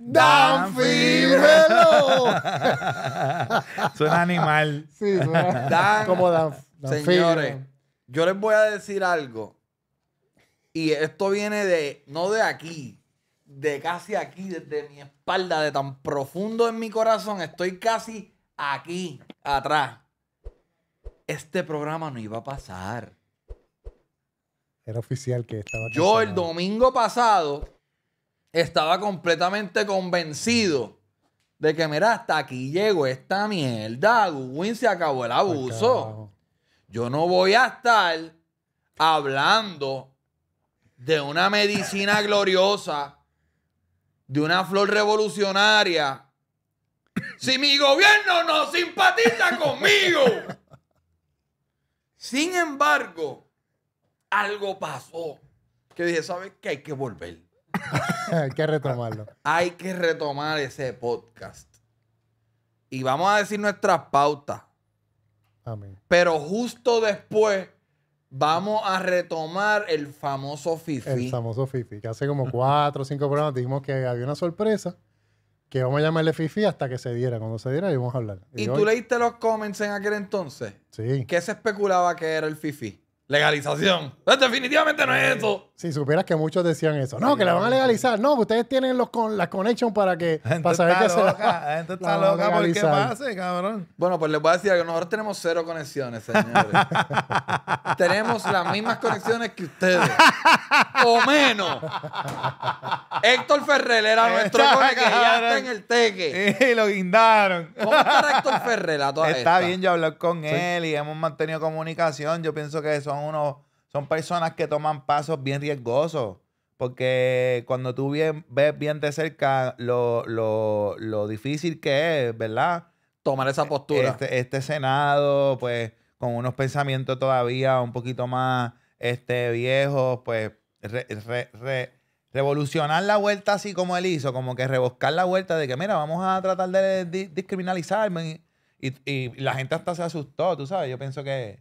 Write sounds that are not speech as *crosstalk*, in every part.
Danfield, *laughs* suena animal. Sí, *laughs* Dan, como Dan, Señores, yo les voy a decir algo. Y esto viene de, no de aquí, de casi aquí, desde mi espalda, de tan profundo en mi corazón. Estoy casi aquí, atrás. Este programa no iba a pasar. Era oficial que estaba. Yo el domingo pasado estaba completamente convencido de que, mira, hasta aquí llegó esta mierda. Goodwin se acabó el abuso. Yo no voy a estar hablando de una medicina *coughs* gloriosa, de una flor revolucionaria. *coughs* Si mi gobierno no simpatiza conmigo. Sin embargo, algo pasó que dije, ¿sabes qué? Hay que volver. Hay *laughs* que retomarlo. Hay que retomar ese podcast. Y vamos a decir nuestras pautas. Amén. Pero justo después vamos a retomar el famoso Fifi. El famoso Fifi, que hace como cuatro o cinco programas dijimos que había una sorpresa que vamos a llamarle Fifi hasta que se diera. Cuando se diera, vamos a hablar. ¿Y, tú leíste los comments en aquel entonces? Sí. ¿Qué se especulaba que era el Fifi? Legalización. Pues, definitivamente no es eso. Si supieras que muchos decían eso. No, que la van a legalizar. No, pues ustedes tienen los con, las conexiones para que para saber qué que la, gente está loca qué pasa, cabrón. Bueno, pues les voy a decir que nosotros tenemos cero conexiones, señores. *laughs* tenemos las mismas conexiones que ustedes. o menos. Héctor Ferrer era *laughs* nuestro que ya está en el teque. Y lo guindaron. ¿Cómo está Héctor Ferrer a toda Está bien, yo hablé con él y hemos mantenido comunicación. Yo pienso que son unos son personas que toman pasos bien riesgosos. Porque cuando tú bien, ves bien de cerca lo, difícil que es, ¿verdad? Tomar esa e-, postura. Este, este, Senado, pues, con unos pensamientos todavía un poquito más este, viejos, pues, revolucionar la vuelta así como él hizo, como que reboscar la vuelta de que, mira, vamos a tratar de discriminalizarme. y la gente hasta se asustó, tú sabes. Yo pienso que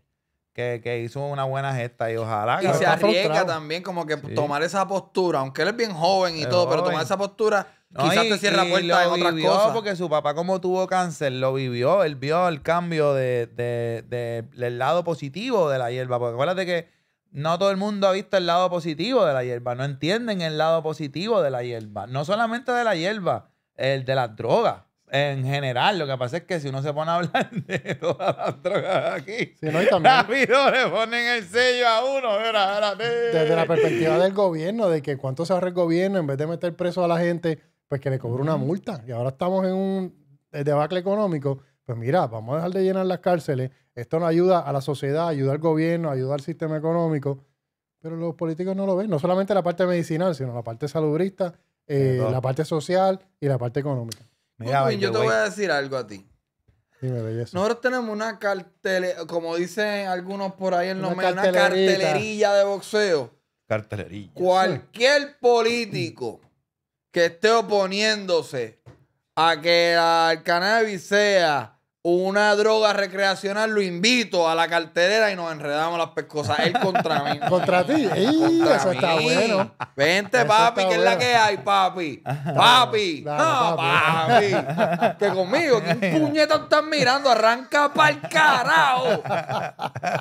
que, hizo una buena gesta y ojalá. Y se arriesga también como que tomar esa postura, aunque él es bien joven y todo, pero tomar esa postura quizás te cierra la puerta en otras cosas. porque su papá como tuvo cáncer, lo vivió, él vio el cambio de, de, del lado positivo de la hierba, porque acuérdate que no todo el mundo ha visto el lado positivo de la hierba, no entienden el lado positivo de la hierba, no solamente de la hierba, el de las drogas en general, lo que pasa es que si uno se pone a hablar *laughs* de todas las drogas aquí, no, rápido le ponen el sello a uno. Desde la perspectiva del gobierno, de que cuánto se ahorra el gobierno en vez de meter preso a la gente, pues que le cobre una multa. Y ahora estamos en un eh, debacle económico. Pues mira, vamos a dejar de llenar las cárceles. Esto nos ayuda a la sociedad, ayuda al gobierno, ayuda al sistema económico. Pero los políticos no lo ven. No solamente la parte medicinal, sino la parte salubrista, eh, la parte social y la parte económica yo te voy a decir algo a ti. Nosotros tenemos una cartelería como dicen algunos por ahí en los medios, una cartelería de boxeo. Cartelería. Cualquier político que esté oponiéndose a que el cannabis sea una droga recreacional, lo invito a la carterera y nos enredamos las pescosas. Él contra mí. *laughs* ¿Contra ti? eso está bueno. Vente, papi, que es la que hay, papi. *laughs* Papi. papi. *laughs* que conmigo, ¿qué puñeta estás mirando? Arranca para el carajo.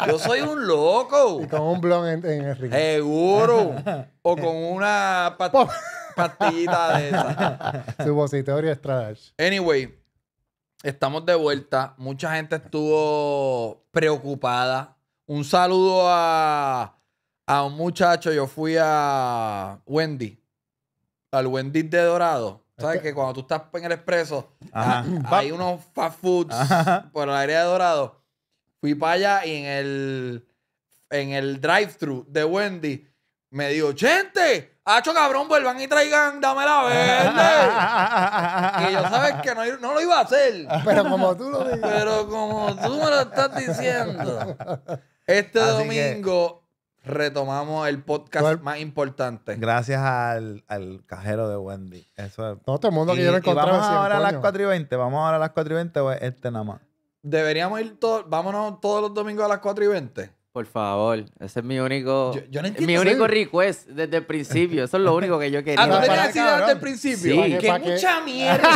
Yo soy un loco. Y con un blon en, el río. Seguro. O con una pastillita de esa. Supositorio Stradash. Anyway. Estamos de vuelta. Mucha gente estuvo preocupada. Un saludo a, un muchacho. Yo fui a Wendy, al Wendy de Dorado. ¿Sabes este que cuando tú estás en el expreso, ah, hay unos fast foods por el área de Dorado? Fui para allá y en el, en el drive-thru de Wendy me dijo, gente, ¡Acho, cabrón, vuelvan y traigan, dame la verde. y yo sabes que no, no, lo iba a hacer. Pero como tú lo dices. Pero como tú me lo estás diciendo. Este domingo retomamos el podcast más importante. Gracias al, al, cajero de Wendy. Eso todo el mundo y, que yo lo encontré. Vamos ahora a las 4 y 20. Vamos ahora a las 4 y 20 o este nada más. Deberíamos ir todos. Vámonos todos los domingos a las 4 y 20. Por favor, ese es mi único, yo, no entiendo, mi único request desde el principio. Eso es lo único que yo quería. Ah, tú tenías idea desde el principio. Sí. ¿Qué, ¿Qué mucha mierda. *laughs*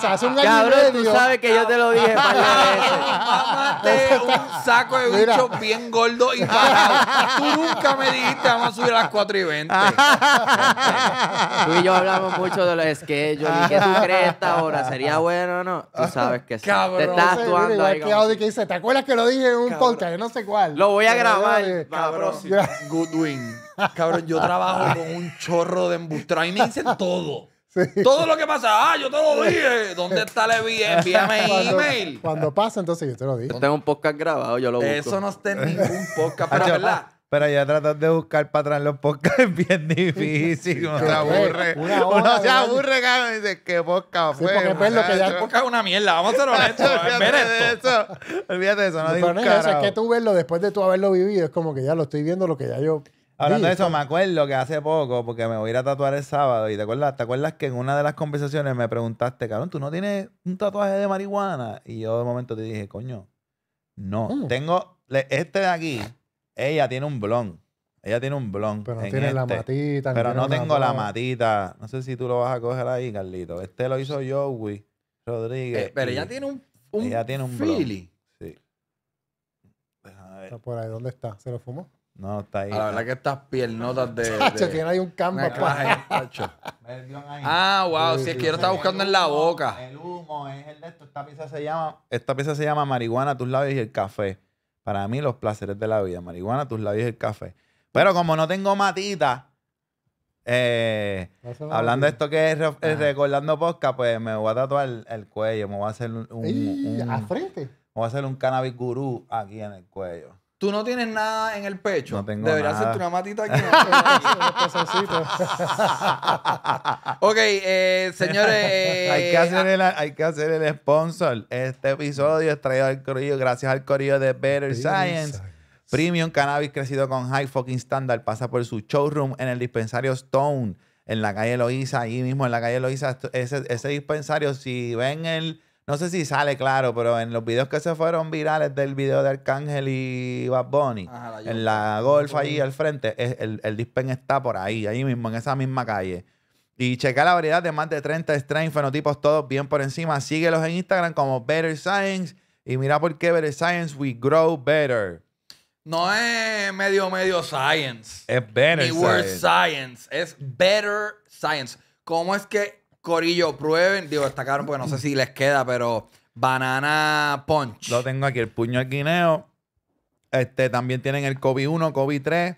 cabrón, cabrón tú sabes que yo te lo dije. Mamaste un saco de bichos bien gordo y parado. Tú nunca me dijiste vamos a subir a las 4 y 20. *laughs* tú y yo hablamos mucho de los Yo ¿Y qué tú crees esta hora? ¿Sería bueno o no? Tú sabes que sí. Cabrón. Te estás actuando ahí. ¿Te acuerdas que lo dije en un podcast, no sé cuál. Lo voy a grabar cabros. cabrón. Goodwin. Cabrón, yo trabajo con un chorro de embustero. y me dicen todo. Todo lo que pasa, ah, yo te lo dije. ¿Dónde está Levi? Envíame *laughs* email. Cuando pasa, entonces yo te lo digo. Yo tengo un podcast grabado, yo lo busco. Eso no está en ningún podcast, pero verdad. Pero ya tratas de buscar para atrás los podcasts *laughs* es bien difícil. Uno se aburre. uno se aburre, cabrón, y dice, qué podcast fue. Sí, porque pues, lo que ya... es una mierda, vamos a ser honestos. de eso. Olvídate de eso, no, digas, es es que tú verlo después de tú haberlo vivido, es como que ya lo estoy viendo, lo que ya yo... Hablando de eso, me acuerdo que hace poco, porque me voy a ir a tatuar el sábado, y te acuerdas, te acuerdas que en una de las conversaciones me preguntaste, cabrón, ¿tú no tienes un tatuaje de marihuana? Y yo de momento te dije, coño, no. Tengo este de aquí, ella tiene un blon. Ella tiene un blon. Pero no tiene la este. matita. Pero no tengo la, matita. No sé si tú lo vas a coger ahí, Carlito. Este lo hizo Joey Rodríguez. Eh, pero ella tiene un, un Ella tiene un feeling. Sí. Está por ahí. ¿Dónde está? ¿Se lo fumó? No, está ahí. la verdad que estas piernotas de. tiene *laughs* ahí un *laughs* ah, wow. Sí, si es que yo lo estaba buscando en la boca. El humo es el de esto. Esta pieza se llama. Esta pieza se llama Marihuana, tus labios y el café. Para mí, los placeres de la vida. Marihuana, tus labios y el café. Pero como no tengo matita, eh, hablando de esto que es, eh, recordando podcast, pues me voy a tatuar el, cuello. Me voy a hacer un. frente? Me voy a hacer un cannabis gurú aquí en el cuello. Tú no tienes nada en el pecho. No tengo Debería hacerte una matita aquí. *laughs* ok, eh, señores. *laughs* hay, que eh, hacer ah, el, hay que hacer el sponsor. Este episodio es traído al corillo gracias al corillo de Better Science. Premium Cannabis crecido con High Fucking Standard pasa por su showroom en el dispensario Stone en la calle Loiza, ahí mismo en la calle Loiza. Ese, ese dispensario, si ven el no sé si sale claro, pero en los videos que se fueron virales del video de Arcángel y Bad Bunny, en la golf ahí al frente, el, el dispen está por ahí, ahí mismo, en esa misma calle. Y checa la variedad de más de 30 strains, fenotipos, todos bien por encima. Síguelos en Instagram como Better Science y mira por qué Better Science we grow better. No es medio, medio science. Es better science. science. Es better science. ¿Cómo es que Corillo, prueben. Digo, está porque no sé si les queda, pero banana punch. Lo tengo aquí, el puño al guineo. Este, también tienen el covid 1, covid 3,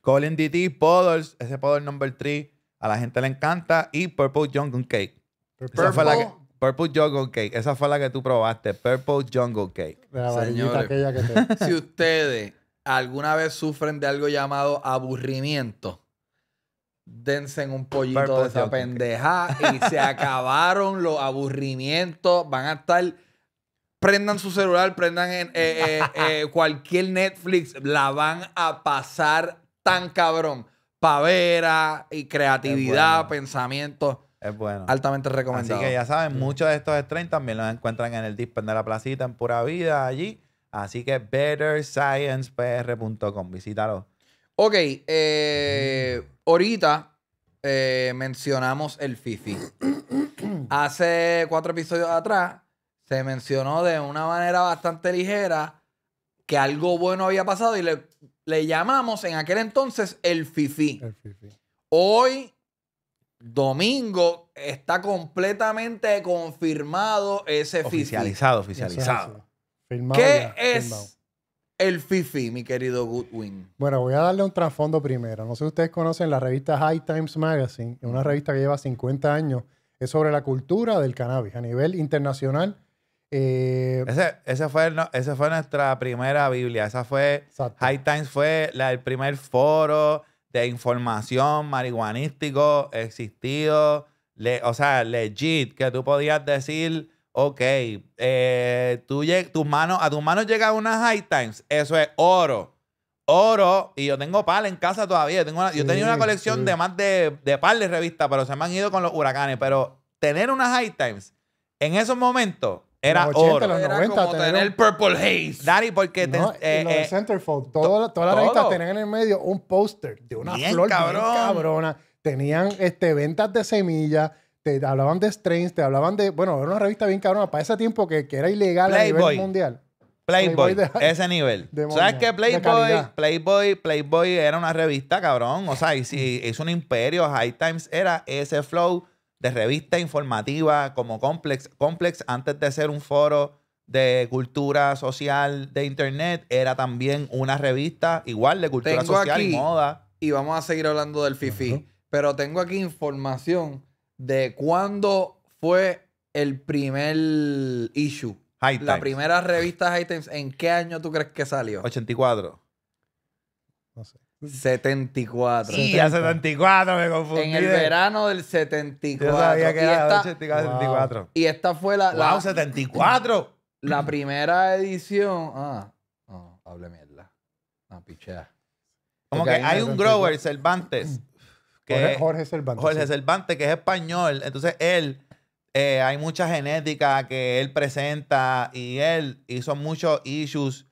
Colin DT, puddles. ese Poders number 3. A la gente le encanta. Y Purple Jungle Cake. Purple. Esa fue la que, Purple Jungle Cake. Esa fue la que tú probaste. Purple Jungle Cake. *laughs* si ustedes alguna vez sufren de algo llamado aburrimiento, dense en un pollito de esa pendeja y *laughs* se acabaron los aburrimientos. Van a estar. Prendan su celular, prendan eh, eh, eh, *laughs* cualquier Netflix, la van a pasar tan cabrón. Pavera y creatividad, pensamiento. Es bueno. Altamente recomendado. Así que ya saben, muchos de estos streams también los encuentran en el Dispen de la Placita, en Pura Vida, allí. Así que bettersciencepr.com. Visítalo. Ok, eh, ahorita eh, mencionamos el Fifi. *clears throat* Hace cuatro episodios atrás se mencionó de una manera bastante ligera que algo bueno había pasado y le, llamamos en aquel entonces el Fifi. Hoy, domingo, está completamente confirmado ese Fifi. Oficializado, oficializado. ¿Qué es? el Fifi, mi querido Goodwin? Bueno, voy a darle un trasfondo primero. No sé si ustedes conocen la revista High Times Magazine, una revista que lleva 50 años. Es sobre la cultura del cannabis a nivel internacional. Eh, ese, fue, esa fue nuestra primera Biblia. Esa fue. High Times fue el primer foro de información marihuanístico existido. o sea, legit, que tú podías decir Ok, eh, a tus manos llega unas high times, eso es oro. Oro, y yo tengo pal en casa todavía. Yo, tenía una colección de más de, de de revistas, pero se me han ido con los huracanes. Pero tener unas high times en esos momentos era oro. era como tener, el Purple Haze. Dari, porque... No, el eh, eh, Centerfold, todas las revistas tenían en el medio un póster de una flor cabrona. Tenían este, ventas de semillas te hablaban de Strange, te hablaban de. Bueno, era una revista bien cabrona para ese tiempo que, que era ilegal Playboy. a nivel mundial. Playboy, ese nivel. ¿Sabes qué? Playboy, Playboy, Playboy era una revista, cabrón. O sea, y si es *laughs* un imperio, High Times era ese flow de revista informativa como Complex. Complex, antes de ser un foro de cultura social de internet, era también una revista igual de cultura social y moda. Y vamos a seguir hablando del FIFI, pero tengo aquí información de cuándo fue el primer issue. la primera revista High Times, ¿en qué año tú crees que salió? 84. No sé. 74. Sí, 74 me confundí. En el verano del 74. Yo sabía que y era esta, 84, 74. Y esta fue la. la 74. La primera edición. Ah, no, hable mierda. No, ah, pichea. Como que hay un Grower Cervantes Jorge, Cervantes. Jorge Cervantes, que es español. Entonces él, eh, hay mucha genética que él presenta y él hizo muchos issues.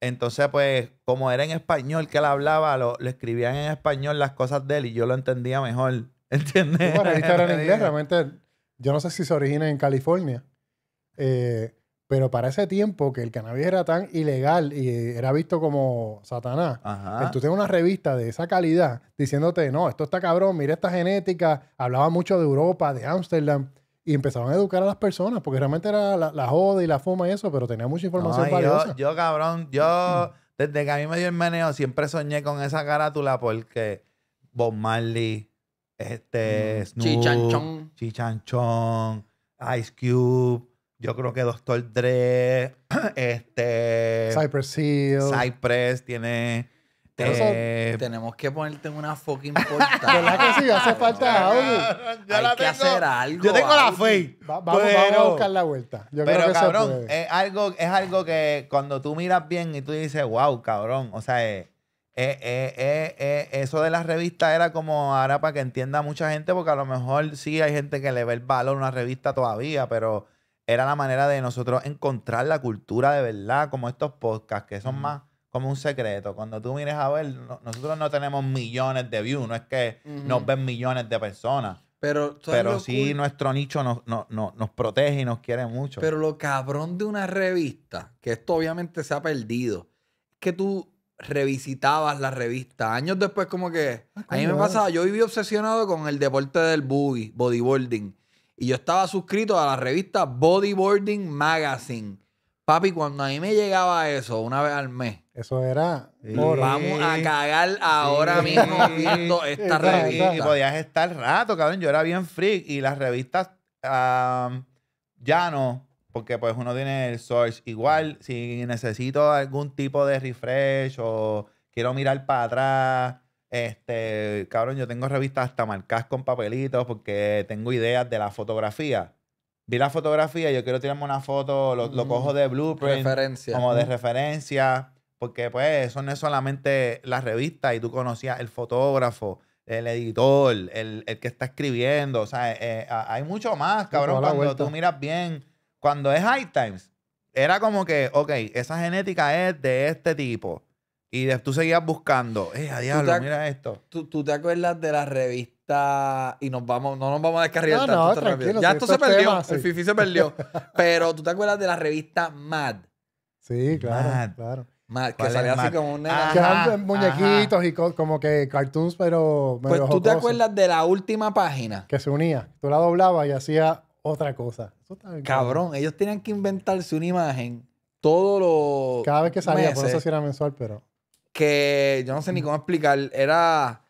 Entonces, pues, como era en español que él hablaba, lo, escribían en español las cosas de él y yo lo entendía mejor. *laughs* ¿Entiendes? Bueno, era en *laughs* inglés, realmente. Yo no sé si se origina en California. Eh, pero para ese tiempo que el cannabis era tan ilegal y era visto como Satanás, Ajá. tú tienes una revista de esa calidad diciéndote, no, esto está cabrón, mira esta genética, hablaba mucho de Europa, de Ámsterdam y empezaban a educar a las personas, porque realmente era la, joda y la fuma y eso, pero tenía mucha información para yo, Yo, cabrón, yo desde que a mí me dio el meneo siempre soñé con esa carátula porque Bob Marley, este, mm. Snoop, Chichanchón, Chichanchón, Ice Cube, yo creo que Doctor Dre, *clears throat* este... Cypress Hill. Cypress tiene... Eh, tenemos que ponerte en una fucking *laughs* portada. ¿Verdad que sí? Hace falta audio. Yo Hay que hacer algo. Yo tengo la fe. vamos, a buscar la vuelta. Yo pero creo que cabrón, es algo, es algo que cuando tú miras bien y tú dices, wow, cabrón. O sea, eh, eh, eso de las revistas era como ahora para que entienda mucha gente, porque a lo mejor sí hay gente que le ve el valor a una revista todavía, pero era la manera de nosotros encontrar la cultura de verdad, como estos podcasts que son más como un secreto. Cuando tú mires a ver, nosotros no tenemos millones de views, no es que nos ven millones de personas. Pero, pero sí, nuestro nicho nos, protege y nos quiere mucho. Pero lo cabrón de una revista, que esto obviamente se ha perdido, es que tú revisitabas la revista años después, como que. Ah, a mí me pasaba, yo viví obsesionado con el deporte del boogie, bodyboarding. Y yo estaba suscrito a la revista Bodyboarding Magazine. Papi, cuando a mí me llegaba eso una vez al mes. Eso era. Vamos a cagar ahora mismo viendo esta revista. Y, podías estar rato, cabrón. Yo era bien freak y las revistas ya no. Porque pues uno tiene el search. Igual, si necesito algún tipo de refresh o quiero mirar para atrás este, cabrón, yo tengo revistas hasta marcadas con papelitos porque tengo ideas de la fotografía. Vi la fotografía, yo quiero tirarme una foto, lo, cojo de blueprint. Como de referencia. Porque pues eso no es solamente la revista y tú conocías el fotógrafo, el editor, el, el que está escribiendo. O sea, eh, hay mucho más, pues, cabrón, cuando tú miras bien. Cuando es High Times, era como que, ok, esa genética es de este tipo y tú seguías buscando. Eh, a diablo, mira esto. ¿tú, te acuerdas de la revista? Y nos vamos, no nos vamos a descarriar. no, tanto. No, tranquilo, ya esto se perdió. El Fifi se perdió. Pero tú te acuerdas de la revista Mad. Sí, claro. Mad. que salía así como una. que muñequitos y como que cartoons, pero. Pues tú te acuerdas de la última página. Que se unía. Tú la doblabas y hacía otra cosa. Eso Cabrón, ellos tenían que inventarse una imagen todos los. Cada vez que salía, por eso sí era mensual, pero que yo no sé ni cómo explicar, era...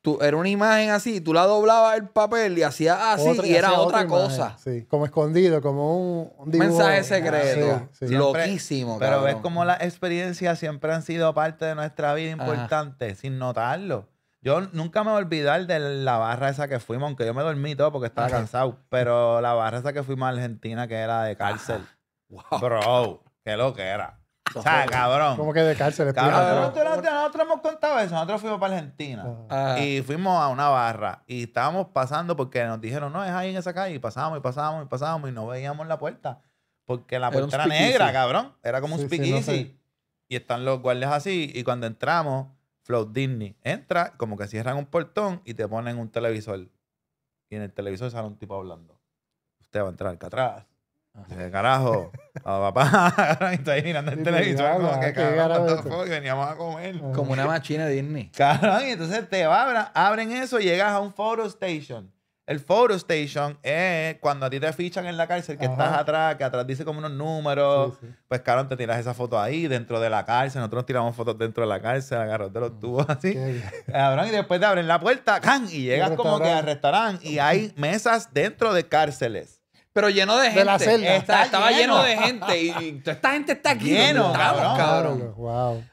Tú, era una imagen así, tú la doblabas el papel y hacías así y, era otra, cosa. Sí, como escondido, como un, un mensaje secreto. Ah, Loquísimo, Pero ves como las experiencias siempre han sido parte de nuestra vida importante, sin notarlo. Yo nunca me voy a olvidar de la barra esa que fuimos, aunque yo me dormí todo porque estaba cansado, pero la barra esa que fuimos a Argentina que era de cárcel. Ah, wow. Bro, qué lo que era. O sea, cabrón. Como que de cárcel. Cabrón, nosotros, nosotros hemos contado eso. Nosotros fuimos para Argentina ah. Ah. y fuimos a una barra y estábamos pasando porque nos dijeron, no, es ahí en esa calle. Y pasamos y pasamos y pasábamos y no veíamos la puerta porque la puerta era, negra, cabrón. Era como un Y están los guardias así y cuando entramos, Flow Disney entra, como que cierran un portón y te ponen un televisor. Y en el televisor sale un tipo hablando. Usted va a entrar acá atrás carajo, a papá, y *laughs* ahí mirando el televisor pues, como que carajo veníamos a comer. Como una machina Disney. carajo y entonces te abren eso y llegas a un photo station. El photo station es cuando a ti te fichan en la cárcel, que estás atrás, que atrás dice como unos números. Pues, cabrón, te tiras esa foto ahí, dentro de la cárcel. Nosotros tiramos fotos dentro de la cárcel, agarros de los mm, tubos así. y después te abren la puerta, ¡can! Y llegas como que al restaurante. Y hay mesas dentro de cárceles. Pero lleno de gente. estaba lleno. de gente. Y, toda esta gente está aquí. Lleno, cabrón.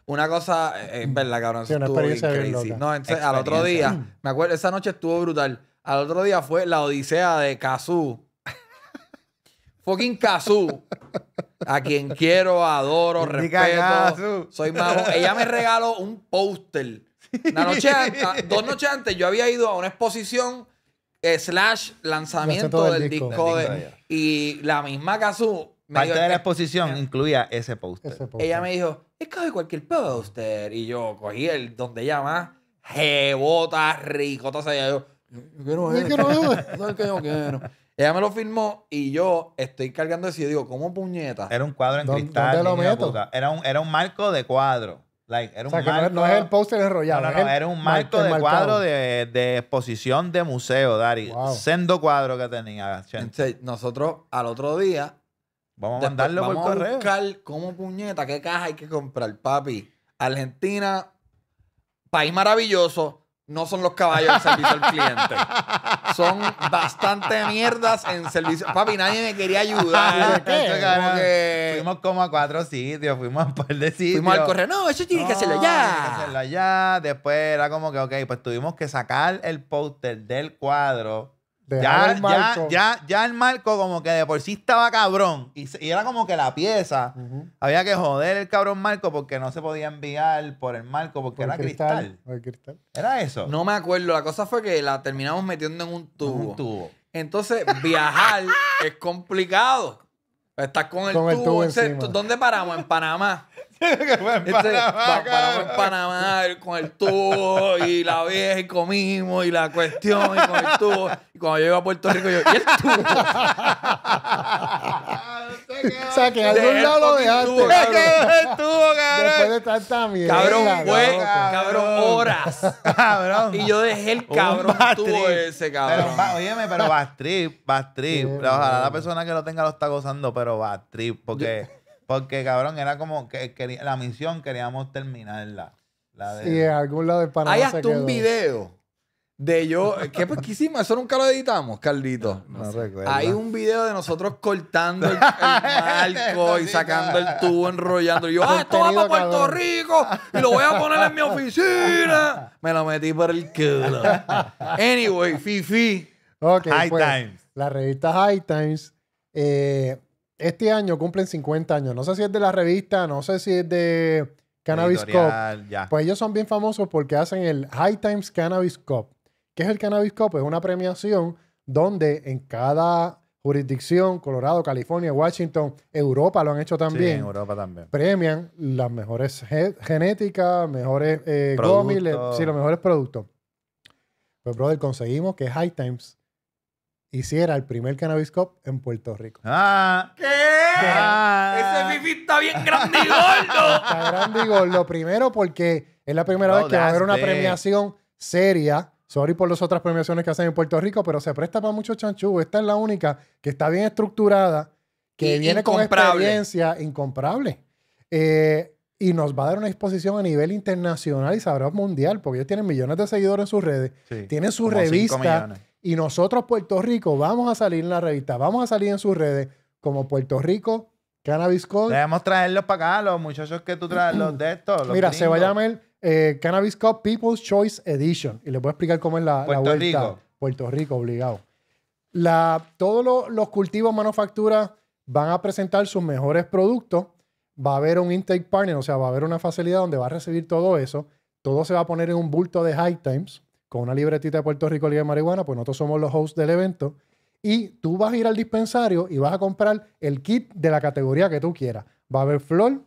Una cosa, es eh, verdad, cabrón. No, entonces, al otro día, me acuerdo, esa noche estuvo brutal. Al otro día fue la odisea de Kazú. *laughs* Fucking Kazú. A quien quiero, adoro, respeto. Soy mago. Ella me regaló un póster. noche antes, dos noches antes, yo había ido a una exposición slash lanzamiento del, disco. y la misma Kazu. Parte de la eh, exposición eh, incluía ese póster. Ella me dijo, es que cualquier póster. Y yo cogí el donde ella más rico. ella *laughs* Ella me lo firmó y yo estoy cargando eso y digo, ¿cómo puñeta? Era un cuadro en cristal. lo Era un, era un marco de cuadro era no, es el póster enrollado. era un marco de cuadro de, de, exposición de museo, Dari. Sendo cuadro que tenía. nosotros al otro día. Vamos a mandarlo por correo. Vamos a buscar cómo puñeta, qué caja hay que comprar, papi. Argentina, país maravilloso no son los caballos en servicio al cliente. Son bastante mierdas en servicio. Papi, nadie me quería ayudar. Ah, fuimos como a cuatro sitios, fuimos a un par de sitios. Fuimos al correo. No, eso tiene que hacerlo ya. Tiene que hacerlo allá. Después era como que, ok, pues tuvimos que sacar el póster del cuadro ya, el marco. ya, ya, el marco como que de por sí estaba cabrón. Y, era como que la pieza. Había que joder el cabrón marco porque no se podía enviar por el marco porque era cristal. Era eso. No me acuerdo. La cosa fue que la terminamos metiendo en un tubo. Entonces, viajar *laughs* es complicado. Estás con el tubo. ¿Dónde paramos? En Panamá en este, Panamá con el tubo y la vieja y comimos y la cuestión y con el tubo. Y cuando llego a Puerto Rico, yo, ¿y el tubo? *laughs* O sea, que en algún lado lo dejaste. *laughs* el tubo, cabrón. Después de tanta mierda. Cabrón, fue, cabrón, horas. Cabrón. Y yo dejé el cabrón tubo ese, cabrón. Pero, óyeme, pero Bastrip, Bastrip. Ojalá la persona que lo tenga lo está gozando, pero va trip, porque... Porque, cabrón, era como que, la misión queríamos terminarla. La de... Sí, en algún lado de Panamá Hay hasta un video de yo. *laughs* ¿Qué, pues, hicimos? Eso nunca lo editamos, Carlito. No, recuerdo. Hay un video de nosotros cortando el, *laughs* marco y sacando el tubo, enrollando. yo, ¡ah, esto va para Puerto Rico! Y lo voy a poner en mi oficina. *laughs* Me lo metí por el culo. Anyway, Fifi. Okay, High pues, Times. La revista High Times. Eh, este año cumplen 50 años. No sé si es de la revista, no sé si es de Cannabis Cup. Pues ellos son bien famosos porque hacen el High Times Cannabis Cup. ¿Qué es el Cannabis Cup? Es una premiación donde en cada jurisdicción, Colorado, California, Washington, Europa lo han hecho también. Sí, en Europa también. Premian las mejores genéticas, mejores eh, sí, los mejores productos. Pues, brother, conseguimos que High Times hiciera el primer Cannabis Cup en Puerto Rico. Ah. ¿Qué? Ah. Ese fifi está bien grande y gordo. *laughs* Está grande y gordo. Primero porque es la primera vez que va a haber una premiación seria. Sorry por las otras premiaciones que hacen en Puerto Rico, pero se presta para mucho chanchú. Esta es la única que está bien estructurada, que viene con experiencia incomparable. Eh, y nos va a dar una exposición a nivel internacional y sabrá mundial, porque ellos tienen millones de seguidores en sus redes, tienen su revista y nosotros, Puerto Rico, vamos a salir en la revista, vamos a salir en sus redes como Puerto Rico Cannabis Code. Debemos traerlos para acá, los muchachos que tú traes, los de estos. Mira, se va a llamar eh, Cannabis Code People's Choice Edition. Y les voy a explicar cómo es la, Puerto Rico. Puerto Rico, obligado. todos los, los cultivos, manufacturas van a presentar sus mejores productos. Va a haber un intake partner, o sea, va a haber una facilidad donde va a recibir todo eso. Todo se va a poner en un bulto de High Times con una libretita de Puerto Rico Libre de Marihuana, pues nosotros somos los hosts del evento. Y tú vas a ir al dispensario y vas a comprar el kit de la categoría que tú quieras. Va a haber flor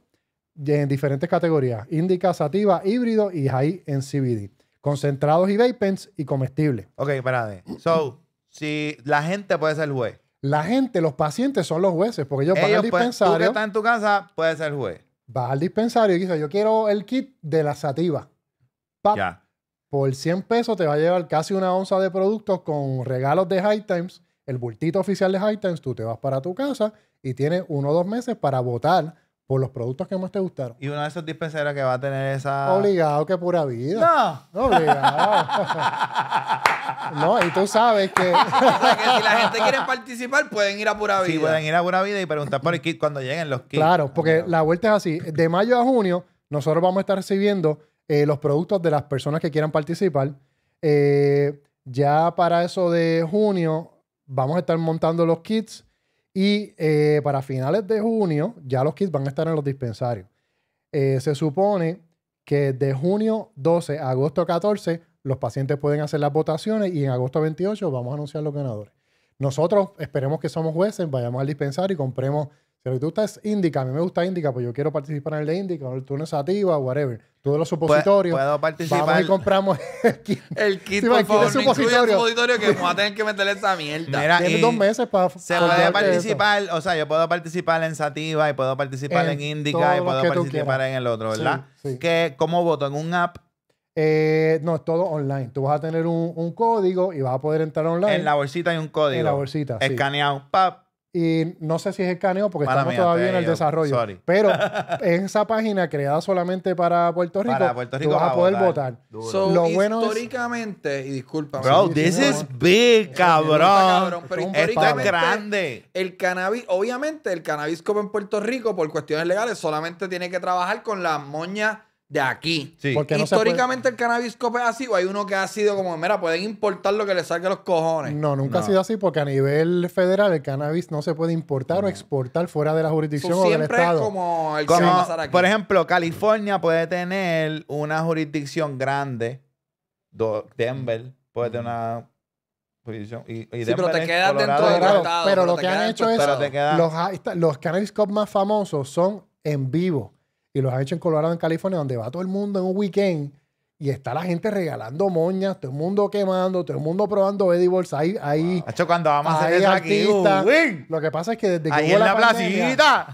en diferentes categorías: Indica, sativa, híbrido y high en CBD. Concentrados y vapens y comestibles. Ok, espérate. So, si la gente puede ser juez. La gente, los pacientes son los jueces, porque yo, ellos van al dispensario. tú que estás en tu casa, puedes ser juez. Vas al dispensario y dices, yo quiero el kit de la sativa. ya. Por 100 pesos te va a llevar casi una onza de productos con regalos de High Times, el bultito oficial de High Times. Tú te vas para tu casa y tienes uno o dos meses para votar por los productos que más te gustaron. Y uno de esos dispenseros que va a tener esa. Obligado que pura vida. No. *laughs* Obligado. no, y tú sabes que. *laughs* que si la gente quiere participar, pueden ir a pura vida. Sí, pueden ir a pura vida y preguntar por el kit cuando lleguen los kits. Claro, porque la vuelta es así. De mayo a junio, nosotros vamos a estar recibiendo eh, los productos de las personas que quieran participar. Eh, ya para eso de junio vamos a estar montando los kits y eh, para finales de junio ya los kits van a estar en los dispensarios. se supone que de junio 12 a agosto 14 los pacientes pueden hacer las votaciones y en agosto 28 vamos a anunciar los ganadores. Nosotros esperemos que somos jueces, vayamos al dispensario y compremos si tú estás Indica, a mí me gusta Indica, pues yo quiero participar en el de Indica, o el turno sativa, whatever. Todos los supositorios. Puedo participar. Vamos y compramos el kit. El kit, por de supositorio. que vamos a tener que meterle esa mierda. Mira, dos meses para... Se puede participar, o sea, yo puedo participar en Sativa, y puedo participar en, Indica, y puedo participar en el otro, ¿verdad? Que, ¿Cómo voto? ¿En un app? Eh, no, es todo online. Tú vas a tener un, un, código y vas a poder entrar online. En la bolsita hay un código. En la bolsita, Escaneado, pap, y no sé si es el caneo porque estamos todavía en el desarrollo. Pero *laughs* en esa página creada solamente para Puerto Rico, tú vas a poder votar. Lo bueno históricamente, y disculpa. Bro, this is big, cabrón. Esto es grande. El cannabis, obviamente, el cannabis como en Puerto Rico, por cuestiones legales, solamente tiene que trabajar con la moña de aquí. Porque Históricamente el cannabis cop es así o hay uno que ha sido como, mira, pueden importar lo que les salga los cojones. No, nunca ha sido así porque a nivel federal el cannabis no se puede importar o exportar fuera de la jurisdicción o del siempre es como el que va a pasar aquí. por ejemplo, California puede tener una jurisdicción grande. Denver puede tener una jurisdicción. Y, Sí, pero te quedas dentro de Estado. pero lo que han hecho es los, ah, los cannabis cop más famosos son en vivo. Y los han hecho en Colorado, en California, donde va todo el mundo en un weekend y está la gente regalando moñas, todo el mundo quemando, todo el mundo probando edibles. Ahí, ahí. Hecho, cuando vamos a hacer eso Lo que pasa es que desde que ahí hubo en la, pandemia,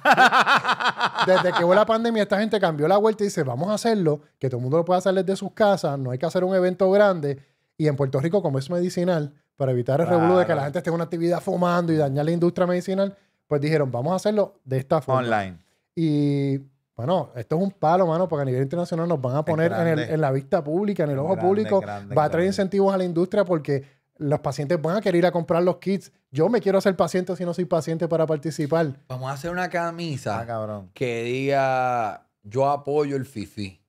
*laughs* desde que hubo la pandemia, esta gente cambió la vuelta y dice, vamos a hacerlo, que todo el mundo lo pueda hacer desde sus casas, no hay que hacer un evento grande. Y en Puerto Rico, como es medicinal, para evitar el revuelo de que la gente esté en una actividad fumando y dañar la industria medicinal, pues dijeron, vamos a hacerlo de esta forma. Online. Y bueno, esto es un palo, mano, porque a nivel internacional nos van a poner en, la vista pública, en el ojo público. va a traer incentivos a la industria porque los pacientes van a querer ir a comprar los kits. Yo me quiero hacer paciente si no soy paciente para participar. Vamos a hacer una camisa ah, que diga yo apoyo el FIFI.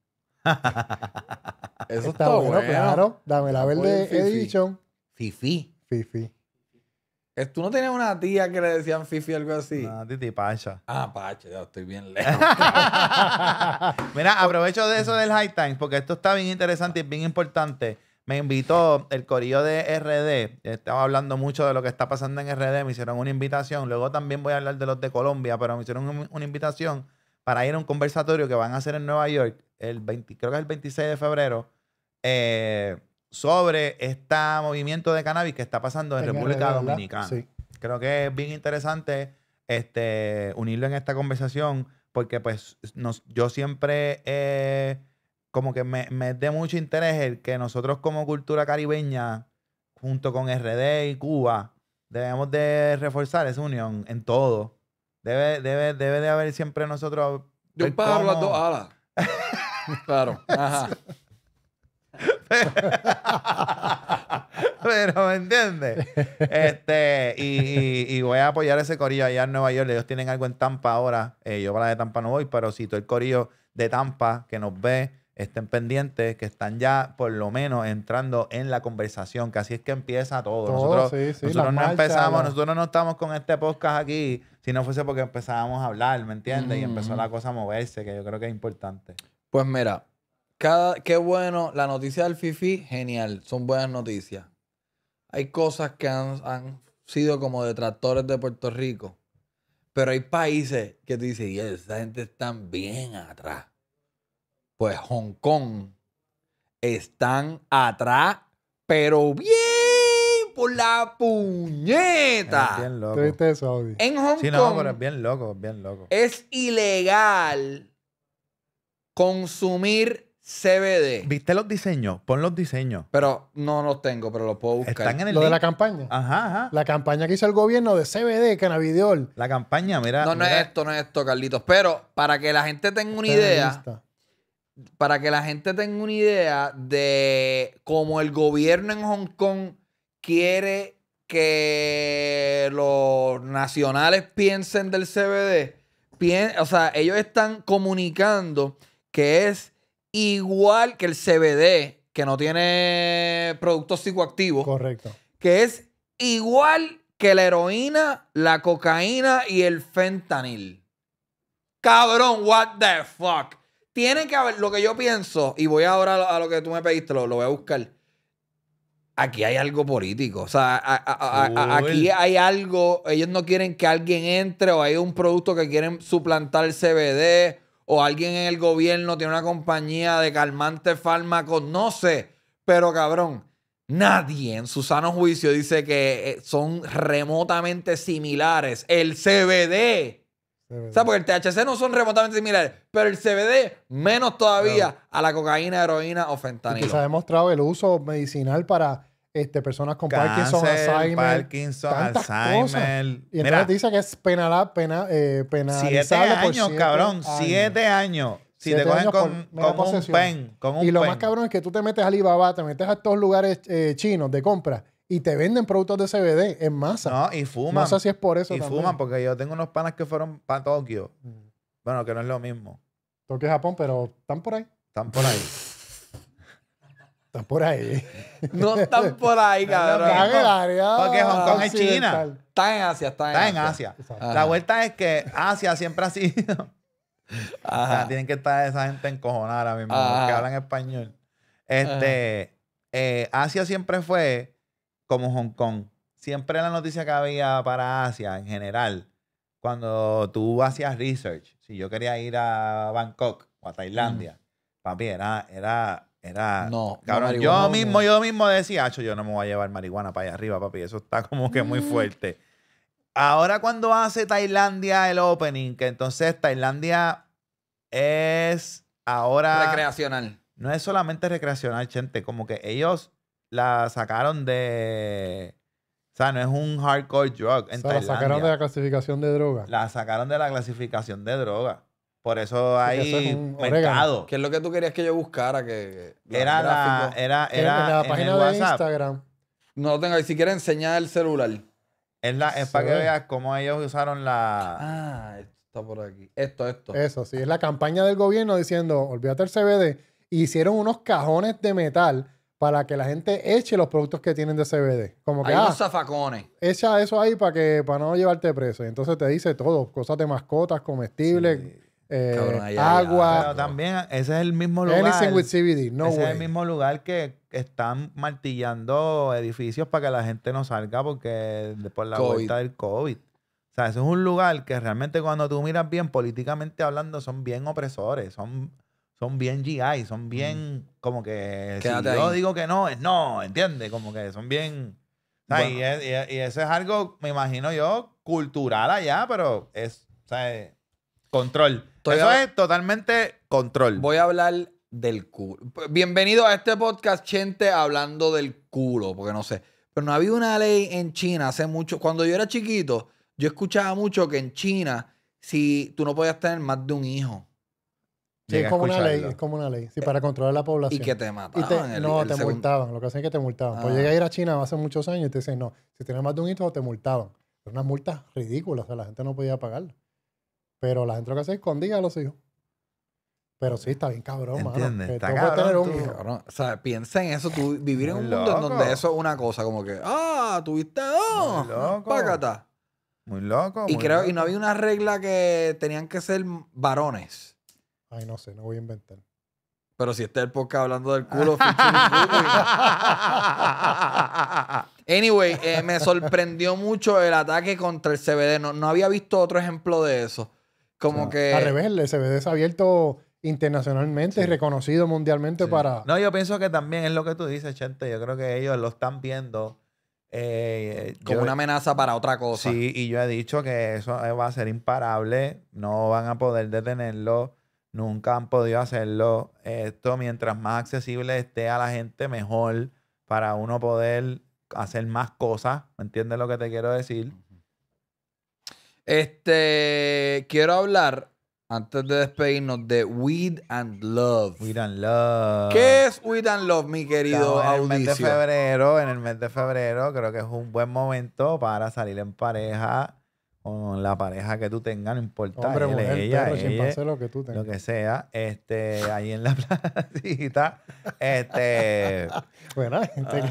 *laughs* Eso está, bueno, claro. Dame la verde edition. FIFI. FIFI. Eh, ¿Tú no tenías una tía que le decían Fifi o algo así? Ah, Titi Pacha. Ah, Pacha, ya estoy bien *laughs* lejos. Mira, aprovecho de eso del High Times porque esto está bien interesante y bien importante. Me invitó el corillo de RD. Estaba hablando mucho de lo que está pasando en RD. Me hicieron una invitación. Luego también voy a hablar de los de Colombia, pero me hicieron una invitación para ir a un conversatorio que van a hacer en Nueva York, el 20, creo que es el 26 de febrero. Eh, sobre este movimiento de cannabis que está pasando en, República Dominicana. Creo que es bien interesante este, unirlo en esta conversación porque pues yo siempre eh, como que me, me mucho interés el que nosotros como cultura caribeña, junto con RD y Cuba, debemos de reforzar esa unión en todo. Debe, debe, de haber siempre nosotros... Yo un las dos alas. *laughs* claro. Ajá. Pero, ¿me entiendes? Este, y, voy a apoyar ese corillo allá en Nueva York. Ellos tienen algo en Tampa ahora. Eh, yo para la de Tampa no voy, pero si todo el corillo de Tampa que nos ve, estén pendientes, que están ya por lo menos entrando en la conversación, que así es que empieza todo. nosotros, no empezamos, nosotros no estamos con este podcast aquí si no fuese porque empezábamos a hablar, ¿me entiendes? Y empezó la cosa a moverse, que yo creo que es importante. Pues mira, qué bueno, la noticia del Fifi, genial, son buenas noticias. Hay cosas que han, sido como detractores de Puerto Rico, pero hay países que te dicen, yes, esa gente está bien atrás. Pues Hong Kong están atrás, pero bien por la puñeta. bien loco. eso, En Hong sí, no, pero es bien loco, es bien loco. es ilegal consumir CBD. ¿Viste los diseños? Pon los diseños. Pero no los tengo, pero los puedo buscar. Están en el Lo de la campaña. Ajá, ajá. La campaña que hizo el gobierno de CBD, cannabidiol. La campaña, mira. No, no es esto, no es esto, Carlitos. Pero para que la gente tenga una idea. Para que la gente tenga una idea de cómo el gobierno en Hong Kong quiere que los nacionales piensen del CBD. o sea, ellos están comunicando que es igual que el CBD, que no tiene productos psicoactivos. Correcto. Que es igual que la heroína, la cocaína y el fentanil. Cabrón, what the fuck. Tiene que haber, lo que yo pienso, y voy ahora a lo que tú me pediste, lo, voy a buscar. Aquí hay algo político. O sea, aquí hay algo. Ellos no quieren que alguien entre o hay un producto que quieren suplantar el CBD o alguien en el gobierno tiene una compañía de calmantes fármacos, no sé, pero cabrón, nadie en su sano juicio dice que eh, son remotamente similares. El CBD. O sea, porque el THC no son remotamente similares, pero el CBD menos todavía a la cocaína, heroína o fentanilo. que se ha demostrado el uso medicinal para este, personas con Parkinson, Alzheimer. Parkinson, Alzheimer. Y entonces Mira, dice que es penal, pena, eh, siete años, cabrón. Años. Siete años. Si te cogen años con, con un pen. Con un y lo más cabrón es que tú te metes a Alibaba, te metes a estos lugares eh, chinos de compra y te venden productos de CBD en masa. No, y fuman. No sé si es por eso. Y fuman, porque yo tengo unos panas que fueron para Tokio. Mm. Bueno, que no es lo mismo. Tokio Japón, pero están por ahí. Están por ahí. *laughs* Están por ahí. No están por ahí, *laughs* cabrón. porque Hong Kong es China. Está en Asia, está en está Asia. En Asia. La vuelta es que Asia siempre ha sido. *laughs* tienen que estar esa gente encojonada ahora mismo, que hablan español. Este, eh, Asia siempre fue como Hong Kong. Siempre la noticia que había para Asia en general, cuando tú hacías research, si yo quería ir a Bangkok o a Tailandia, papi, era, era era. No, yo mismo, yo mismo decía, Acho, yo no me voy a llevar marihuana para allá arriba, papi. Eso está como que muy mm. fuerte. Ahora, cuando hace Tailandia el opening, que entonces Tailandia es ahora. Recreacional. No es solamente recreacional, gente. Como que ellos la sacaron de. O sea, no es un hardcore drug. En o la sacaron de la clasificación de droga. La sacaron de la clasificación de droga. Por eso hay un mercado. ¿Qué es lo que tú querías que yo buscara? Que, era, la, era, era la página de Instagram. No tengo, y si quieres enseñar el celular. Es, la, es para que veas cómo ellos usaron la. Ah, esto por aquí. Esto, esto. Eso, sí, es la campaña del gobierno diciendo: olvídate el CBD. Hicieron unos cajones de metal para que la gente eche los productos que tienen de CBD. Como que, Hay ah, zafacones. Echa eso ahí para que para no llevarte preso. Y entonces te dice todo, cosas de mascotas, comestibles, eh, agua. también ese es el mismo lugar. ese es el mismo lugar que están martillando edificios para que la gente no salga porque después la vuelta del COVID. O sea, eso es un lugar que realmente cuando tú miras bien, políticamente hablando, son bien opresores, son, son bien GI, son bien mm. como que si yo digo que no, es no, ¿entiendes? Como que son bien... y, y eso es algo, me imagino yo, cultural allá, pero es... O sea, Control. Eso es totalmente control. Voy a hablar del culo. Bienvenido a este podcast, gente, hablando del culo, porque no sé. Pero no había una ley en China hace mucho. Cuando yo era chiquito, yo escuchaba mucho que en China, si tú no podías tener más de un hijo. Sí, es como una ley, es como una ley. Sí, para controlar la población. Y que te mataban. no, te multaban. Lo que hacen es que te multaban. Pues ah. llegué a ir a China hace muchos años y te dicen, no, si tienes más de un hijo, te multaban. Era unas multas ridículas, o sea, la gente no podía pagarlo. Pero la gente que se escondía a los hijos. Pero sí, está bien cabrón, Está O sea, piensa en eso. vivir en un mundo en donde eso es una cosa, como que, ah, tuviste, Muy pácata. Muy loco. Y creo, y no había una regla que tenían que ser varones. Ay, no sé, no voy a inventar. Pero si está el podcast hablando del culo, *laughs* Anyway, eh, me sorprendió mucho el ataque contra el CBD. no había visto otro ejemplo de eso. Como que. Al revés, se ve desabierto abierto internacionalmente y reconocido mundialmente para. No, yo pienso que también es lo que tú dices, Chente. Yo creo que ellos lo están viendo. Eh, como una amenaza para otra cosa. Sí, y yo he dicho que eso eh, va a ser imparable, no van a poder detenerlo, nunca han podido hacerlo. Esto, mientras más accesible esté a la gente, mejor para uno poder hacer más cosas, ¿me entiendes lo que te quiero decir? Este, quiero hablar, antes de despedirnos, de Weed and Love. Weed and Love. ¿Qué es Weed and Love, mi querido audicio En el mes de febrero, en el mes de febrero, creo que es un buen momento para salir en pareja con la pareja que tú tengas, no importa. ella, lo que tú tengas. lo que sea, este, ahí en la *laughs* placita, este, Bueno, gente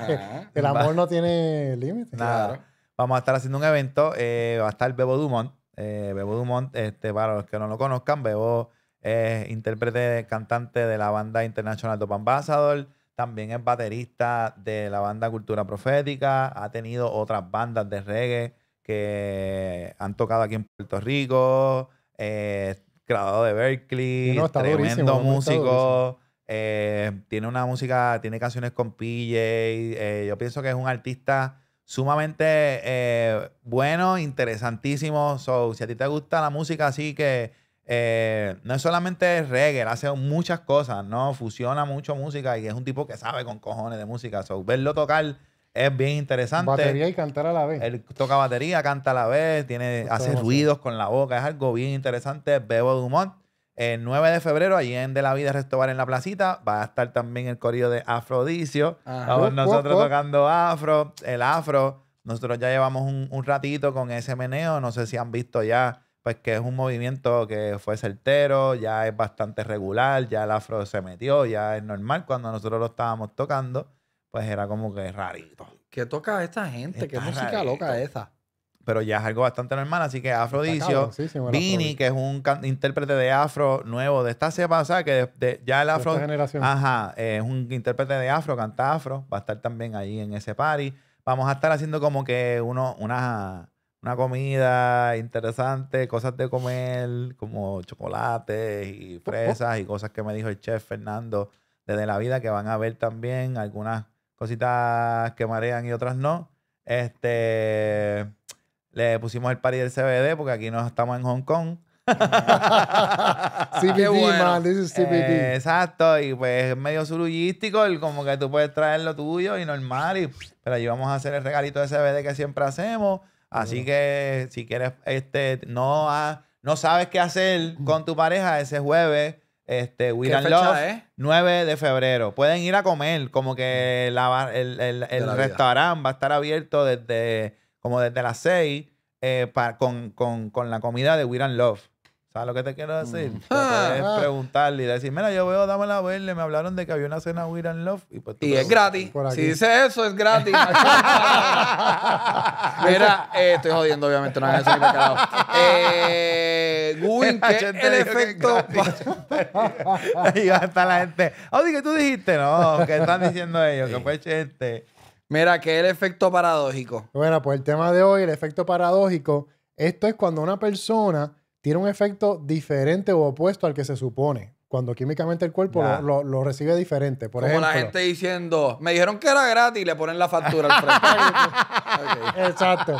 el amor no tiene límites. nada vamos a estar haciendo un evento. Eh, va a estar Bebo Dumont. Eh, Bebo Dumont, este, para los que no lo conozcan, Bebo es intérprete, cantante de la banda internacional Top Ambassador. También es baterista de la banda Cultura Profética. Ha tenido otras bandas de reggae que han tocado aquí en Puerto Rico. Eh, graduado de Berkeley. tremendo músico. Eh, tiene una música, tiene canciones con PJ. Eh, yo pienso que es un artista sumamente eh, bueno, interesantísimo. So, si a ti te gusta la música así que eh, no es solamente reggae, hace muchas cosas, ¿no? Fusiona mucho música y es un tipo que sabe con cojones de música. So, verlo tocar es bien interesante. Batería y cantar a la vez. Él toca batería, canta a la vez, tiene, hace ruidos con la boca. Es algo bien interesante. Bebo Dumont el 9 de febrero, allí en De la Vida Restobar en la Placita, va a estar también el corrido de Afrodicio. Vamos oh, nosotros oh, oh. tocando afro, el afro. Nosotros ya llevamos un, ratito con ese meneo. No sé si han visto ya, pues que es un movimiento que fue certero, ya es bastante regular, ya el afro se metió, ya es normal. Cuando nosotros lo estábamos tocando, pues era como que rarito. ¿Qué toca esta gente? ¿Qué música loca esa? pero ya es algo bastante normal. Así que afrodicio Vini, que es un intérprete de afro nuevo de esta cepa, o que ya el afro. esta generación. Ajá, eh, es un intérprete de afro, canta afro, va a estar también ahí en ese party. Vamos a estar haciendo como que uno, una, una comida interesante, cosas de comer, como chocolates y fresas y cosas que me dijo el chef Fernando desde la vida, que van a ver también algunas cositas que marean y otras no. Este. Le pusimos el party del CBD porque aquí no estamos en Hong Kong. CBD, man, this is CBD. exacto, y pues es medio surulístico, como que tú puedes traer lo tuyo y normal, y, pero allí vamos a hacer el regalito de CBD que siempre hacemos. Así que si quieres, este, no, no sabes qué hacer con tu pareja ese jueves, este, We 9 de febrero. Pueden ir a comer, como que el, el restaurante va a estar abierto desde como desde las 6 eh, con, con, con, la comida de Weird and Love. ¿Sabes lo que te quiero decir? Mm. es ah, ah. preguntarle y decir, mira, yo veo Dame la Verde, me hablaron de que había una cena Weird and Love. Y, pues, y es gratis. Si dice eso, es gratis. *laughs* mira, eh, estoy jodiendo, obviamente, no vez eh, *laughs* que se me Eh, Gwyn, ¿qué el, el efecto? *laughs* y hasta la gente, oh, que tú dijiste, no, ¿qué están diciendo ellos? Que fue gente. Mira, que es el efecto paradójico? Bueno, pues el tema de hoy, el efecto paradójico, esto es cuando una persona tiene un efecto diferente o opuesto al que se supone. Cuando químicamente el cuerpo lo, recibe diferente. Por Como la gente diciendo, me dijeron que era gratis y le ponen la factura al *laughs* Exacto.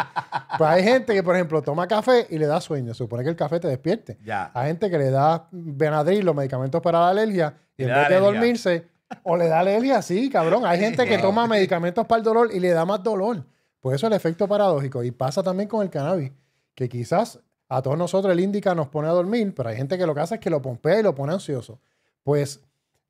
Pues hay gente que, por ejemplo, toma café y le da sueño. Supone que el café te despierte. Hay gente que le da Benadryl, los medicamentos para la alergia, y en vez de dormirse, o le da alergia, así, cabrón. Hay gente que toma medicamentos para el dolor y le da más dolor. Pues eso es el efecto paradójico. Y pasa también con el cannabis, que quizás a todos nosotros el indica nos pone a dormir, pero hay gente que lo que hace es que lo pompea y lo pone ansioso. Pues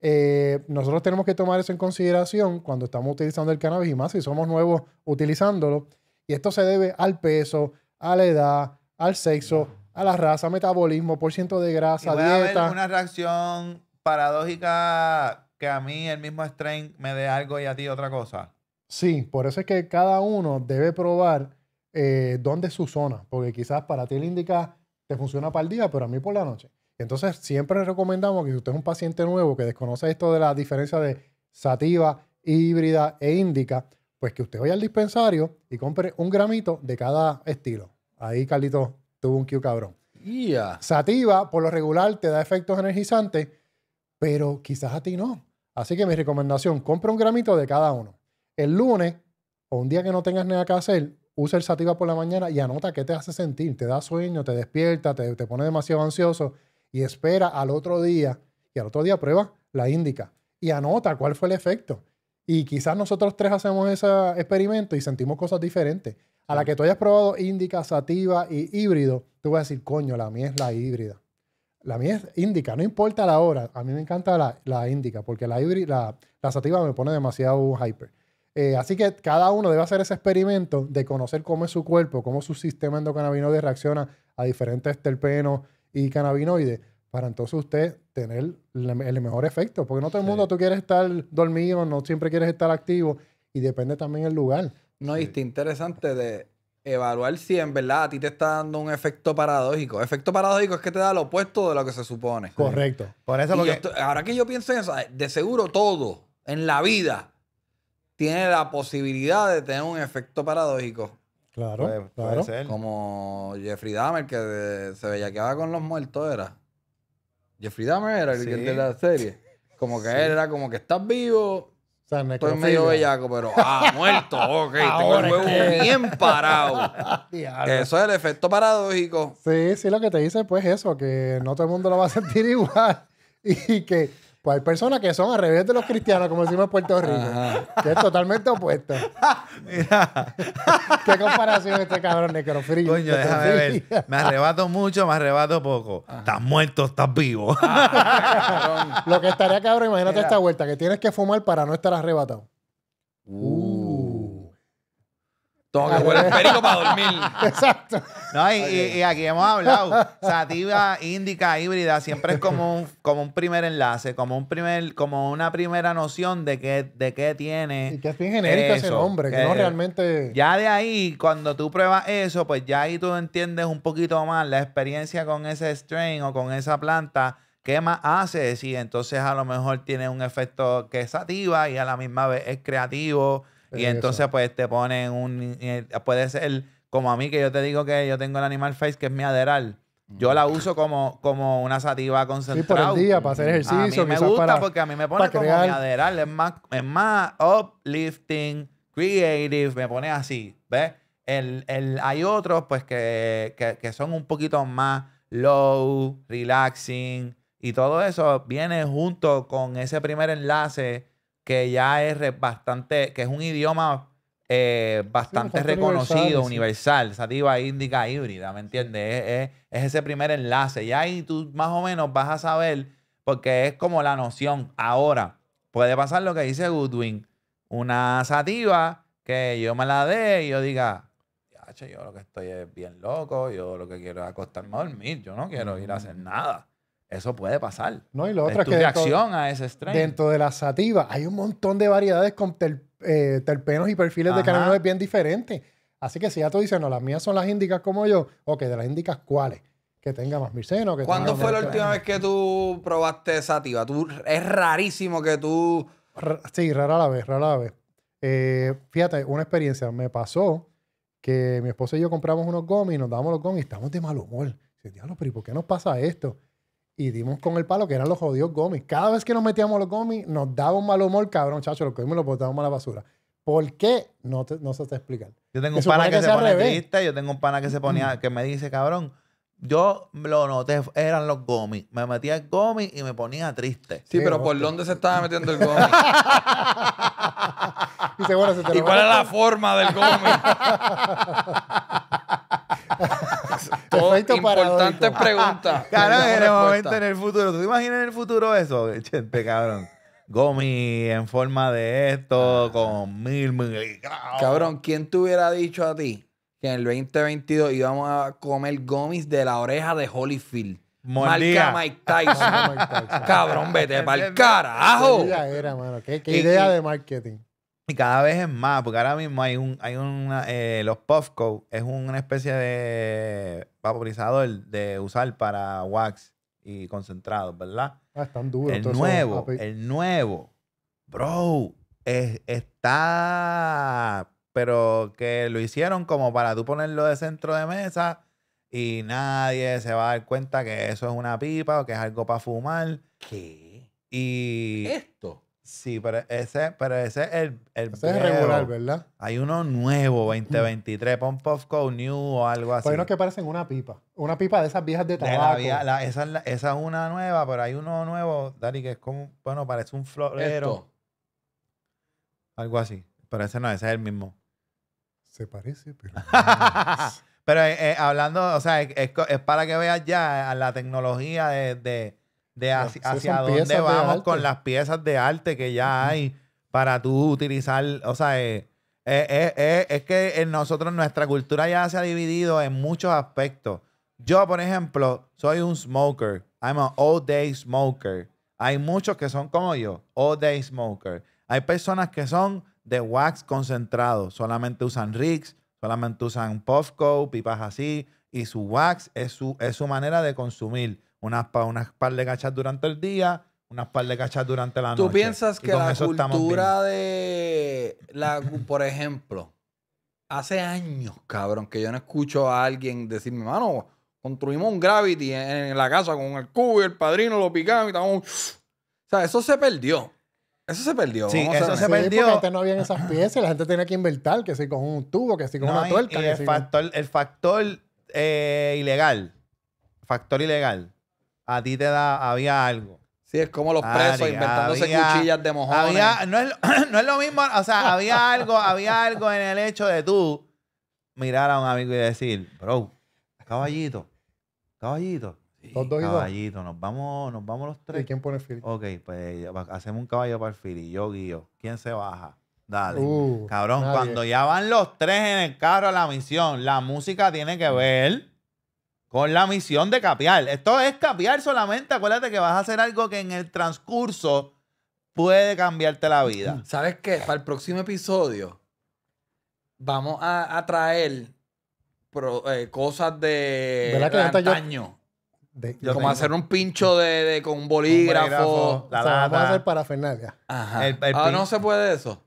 eh, nosotros tenemos que tomar eso en consideración cuando estamos utilizando el cannabis y más si somos nuevos utilizándolo. Y esto se debe al peso, a la edad, al sexo, a la raza, metabolismo, por ciento de grasa, y dieta. una reacción paradójica que a mí el mismo strain me dé algo y a ti otra cosa. Sí, por eso es que cada uno debe probar eh, dónde es su zona, porque quizás para ti el indica te funciona para el día, pero a mí por la noche. Entonces, siempre recomendamos que si usted es un paciente nuevo que desconoce esto de la diferencia de sativa, híbrida e índica, pues que usted vaya al dispensario y compre un gramito de cada estilo. Ahí Carlito, tuvo un Q cabrón. Sativa, por lo regular, te da efectos energizantes, pero quizás a ti no. Así que mi recomendación, compra un gramito de cada uno. El lunes o un día que no tengas nada que hacer, usa el sativa por la mañana y anota qué te hace sentir. Te da sueño, te despierta, te, pone demasiado ansioso y espera al otro día. Y al otro día prueba la índica y anota cuál fue el efecto. Y quizás nosotros tres hacemos ese experimento y sentimos cosas diferentes. A la que tú hayas probado índica, sativa y híbrido, tú vas a decir, coño, la mía es la híbrida. La mía es índica, no importa la hora. A mí me encanta la, la índica porque la, la, sativa me pone demasiado hyper. Eh, así que cada uno debe hacer ese experimento de conocer cómo es su cuerpo, cómo su sistema endocannabinoide reacciona a diferentes terpenos y cannabinoides para entonces usted tener el mejor efecto. Porque no todo el mundo tú quieres estar dormido, no siempre quieres estar activo y depende también el lugar. No, y interesante de evaluar si en verdad a ti te está dando un efecto paradójico. Efecto paradójico es que te da lo opuesto de lo que se supone. Correcto. Por eso ahora que yo pienso en eso, de seguro todo en la vida tiene la posibilidad de tener un efecto paradójico. Claro, Como Jeffrey Dahmer que veía se bellaqueaba con los muertos era. Jeffrey Dahmer era el sí. de la serie. Como que él era como que estás vivo, Estoy medio bellaco, pero ah, *laughs* muerto, ok. Tengo el huevo bien parado. *laughs* eso es el efecto paradójico. Sí, sí, lo que te dice pues eso, que no todo el mundo lo va a sentir *laughs* igual. y que pues hay personas que son al revés de los cristianos, como decimos en Puerto Rico, que es totalmente opuesto. *laughs* Mira. *laughs* Qué comparación este cabrón necrofrío. Coño, déjame ver. Me arrebato mucho, me arrebato poco. Estás muerto, estás vivo. *laughs* Lo que estaría cabrón, imagínate esta vuelta, que tienes que fumar para no estar arrebatado. Uh. Tengo que ah, el perico para dormir. *laughs* Exacto. No, y, aquí hemos hablado. Sativa, índica, híbrida, siempre es como un, como un primer enlace, como un primer, como una primera noción de qué, de qué tiene. Y que es bien genérico ese nombre, que, no realmente. Ya de ahí, cuando tú pruebas eso, pues ya ahí tú entiendes un poquito más la experiencia con ese strain o con esa planta. ¿Qué más hace? Y entonces a lo mejor tiene un efecto que es sativa y a la misma vez es creativo. Y entonces, pues te ponen un. Eh, puede ser como a mí, que yo te digo que yo tengo el Animal Face, que es mi aderal. Yo la uso como, como una sativa concentrada. Sí, por el día, para hacer ejercicio. A mí me gusta porque a mí me pone como mi aderal. Es más, es uplifting, creative, me pone así. ¿Ves? El, hay otros pues que, que, son un poquito más low, relaxing y todo eso viene junto con ese primer enlace que ya es bastante, que es un idioma eh, bastante reconocido, universal, sativa índica híbrida, ¿me entiendes? Es, es, ese primer enlace. Y ahí tú más o menos vas a saber, porque es como la noción. Ahora, puede pasar lo que dice Goodwin, una sativa que yo me la dé y yo diga, yo lo que estoy es bien loco, yo lo que quiero es acostarme a dormir, yo no quiero ir a mm. hacer nada. Eso puede pasar. No, y lo otro es, que reacción dentro, a ese Dentro de la sativa hay un montón de variedades con eh, terpenos y perfiles de cannabinoides bien diferentes. Así que si ya tú dices, no, las mías son las índicas como yo, ok, de las índicas, ¿cuáles? Que tenga más mirceno. Que ¿Cuándo fue la última vez que tú probaste sativa? Tú, es rarísimo que tú... sí, rara la vez, rara la vez. Eh, fíjate, una experiencia me pasó que mi esposo y yo compramos unos gomis, nos damos los gomis y estamos de mal humor. Dice, diablo, pero ¿y por qué nos pasa esto? y dimos con el palo que eran los jodidos gomis. Cada vez que nos metíamos los gomis, nos daba un mal humor, cabrón, chacho, los gomis los botábamos a la basura. ¿Por qué? No, te, no se te explica. Yo tengo un pana que, se pone triste, yo tengo un pana que se ponía, que me dice, cabrón, yo lo noté, eran los gomis. Me metía el gomi y me ponía triste. Sí, pero ¿por dónde se estaba metiendo el gomi? *laughs* ¿Y cuál es la forma del gomi? *laughs* Todo importante pregunta. Claro, *laughs* en el momento, en el futuro. ¿Tú te imaginas en el futuro eso? Chente, cabrón. Gomi en forma de esto, ah. con mil Cabrón, ¿quién te hubiera dicho a ti que en el 2022 íbamos a comer gomis de la oreja de Holyfield? Marca Mike Tyson. Cabrón, vete *laughs* para el carajo. Qué, idea, era, mano. qué idea de marketing. Y cada vez es más, porque ahora mismo hay un, eh, los Puffco es una especie de vaporizador de usar para wax y concentrados, ¿verdad? Ah, están duros. El nuevo, el nuevo, bro, es, está, pero que lo hicieron como para tú ponerlo de centro de mesa y nadie se va a dar cuenta que eso es una pipa o que es algo para fumar. ¿Qué? Y... Esto. Sí, pero ese, pero ese es el, ese es regular, ¿verdad? Hay uno nuevo, 2023, mm. Pump of New o algo así. Pues hay unos que parecen una pipa. Una pipa de esas viejas de tabaco. esa, es una nueva, pero hay uno nuevo, Dari, que es como, bueno, parece un florero. Algo así. Pero ese no, ese es el mismo. Se parece, pero... *laughs* pero eh, eh, hablando, o sea, es, para que veas ya la tecnología de de hacia, dónde vamos con las piezas de arte que ya hay para tú utilizar, o sea, eh, eh, eh, es que en nosotros nuestra cultura ya se ha dividido en muchos aspectos. Yo, por ejemplo, soy un smoker. I'm an all day smoker. Hay muchos que son como yo, all day smoker. Hay personas que son de wax concentrado, solamente usan Ricks, solamente usan Puffco, pipas así, y su wax es es su manera de consumir unas, par de cachas durante el día, unas par de cachas durante la noche. ¿Tú piensas que la cultura de, la, por ejemplo, hace años, cabrón, que yo no escucho a alguien decirme, mano, construimos un Gravity en, la casa con el cubo y el padrino lo picamos y estamos... *sniffs* O sea, eso se perdió. Eso se perdió. Sí, eso se perdió. Porque antes no habían esas piezas la gente tiene que inventar, que si con un tubo, que si con una tuerca. el, factor, eh, ilegal. Factor ilegal a ti te da, había algo. Sí, es como los presos inventándose cuchillas de mojones. *clears throat* no, es, lo mismo, o sea, había *laughs* algo, había algo en el hecho de tú mirar a un amigo y decir, bro, caballito, caballito. caballito, nos vamos, nos vamos los tres. ¿Y quién pone el Ok, pues hacemos un caballo para el y Yo guío. ¿Quién se baja? Dale. Uh, Cabrón, cuando ya van los tres en el carro a la misión, la música tiene que ver con la misión de capear. Esto es capear solamente. Acuérdate que vas a hacer algo que en el transcurso puede cambiarte la vida. *clears throat* ¿Sabes qué? Para el próximo episodio vamos a, traer eh, cosas de, de como hacer un pincho de, con un bolígrafo. La Vamos a hacer parafernalia. Ajá. Ah, no se puede eso.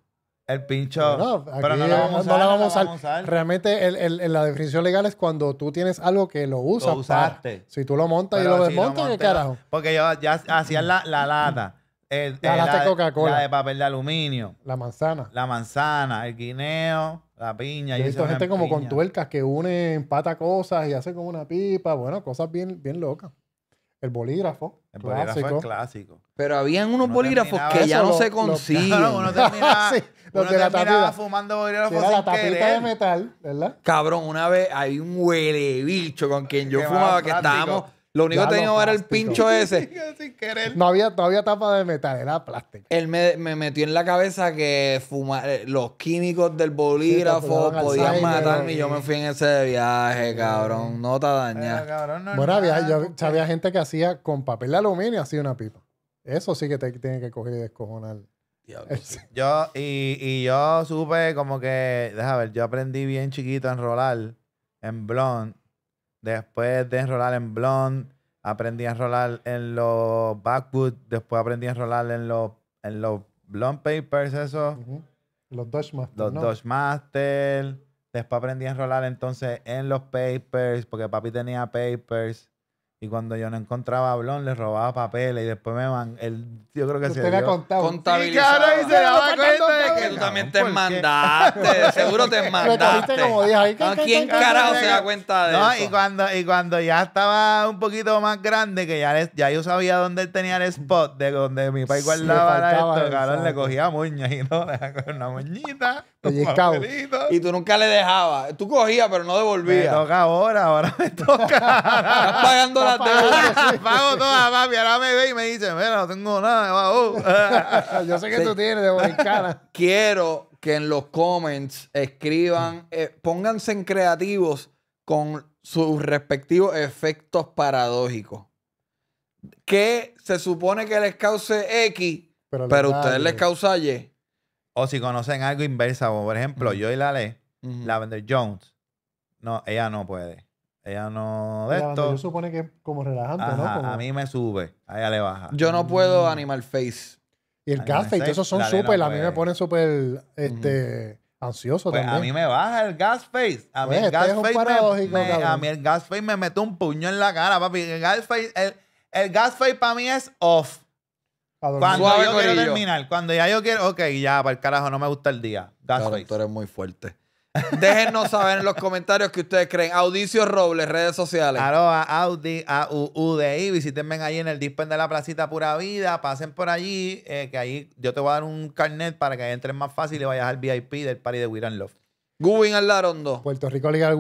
El pincho. No, no la vamos, a, usar. Realmente la definición legal es cuando tú tienes algo que lo usas. Si tú lo montas y lo desmontas, ¿qué carajo? Porque yo ya hacía la, lata. Eh, eh, la lata de Coca-Cola. La de papel de aluminio. La manzana. La manzana, el guineo, la piña. y he visto gente como con tuercas que unen empata cosas y hace como una pipa. Bueno, cosas bien, bien locas. El bolígrafo. El bolígrafo clásico. es clásico. Pero habían unos bolígrafos que ya no se *laughs* consiguen. *laughs* una la tapita. fumando bolígrafo Era la tapita de metal, ¿verdad? Cabrón, una vez hay un huele bicho con quien yo fumaba que estábamos. Lo único tenía que tenía era el pincho ese. *laughs* No había, no tapa de metal, era plástico. Él me, metió en la cabeza que fumar, eh, los químicos del bolígrafo podían matarme y yo me fui en ese viaje, cabrón. No te daña. Bueno, había, gente que hacía con papel de aluminio, así una pipa. Eso sí que te tiene que coger y descojonar. *laughs* Yo, y, yo supe como que, déjame ver, yo aprendí bien chiquito a enrolar en blond. Después de enrolar en blond, aprendí a enrolar en los Backwoods, Después aprendí a enrolar en los, en los blond papers, eso. Los Dutch Masters. Los Masters. Después aprendí a enrolar entonces en los papers, porque papi tenía papers. Y cuando yo no encontraba blon, le robaba papeles y después me van yo creo que se me dio. contado. Y se daba cuenta de que tú también te mandaste. seguro te *laughs* mandaste. ¿A ¿Quién carajo se da cuenta de eso? Y cuando, y cuando ya estaba un poquito más grande, que ya, yo sabía dónde él tenía el spot, de donde mi papá guardaba esto, le cogía muñas y no *laughs* Una muñita, Y tú nunca le dejabas. Tú cogías, pero no devolvías. Me toca ahora, ahora *laughs* me toca. Estás pagando la *laughs* Ahora me ve y me dice, no tengo nada. *laughs* Yo sé que tú tienes de Quiero que en los comments escriban, eh, pónganse en creativos con sus respectivos efectos paradójicos. Que se supone que les cause X, pero, ustedes les causa Y. O si conocen algo inversa, como por ejemplo, yo y la ley, la Lavender Jones. No, ella no puede. Ella no de esto. supone que como relajante, ¿no? A mí me sube, a ella le baja. Yo no puedo mm. animal face. Y el gas face, esos son súper, a mí me ponen súper este, ansioso pues, también. A mí me baja el gas face. A mí pues, el este gas face me, a el gas face me mete un puño en la cara, papi. El gas face, el, gas face para mí es off. Cuando yo quiero terminar, cuando ya yo quiero, ok, ya, para el carajo, no me gusta el día. Gas face. Tú eres muy fuerte déjenos saber en los comentarios que ustedes creen. Audicio Robles, redes sociales. Aroa, Audi, a -U -U Visítenme ahí en el Dispen de la Placita Pura Vida. Pasen por allí, eh, que ahí yo te voy a dar un carnet para que entres más fácil y vayas al VIP del party de and Love. Gubin Alarondo Puerto Rico Legal,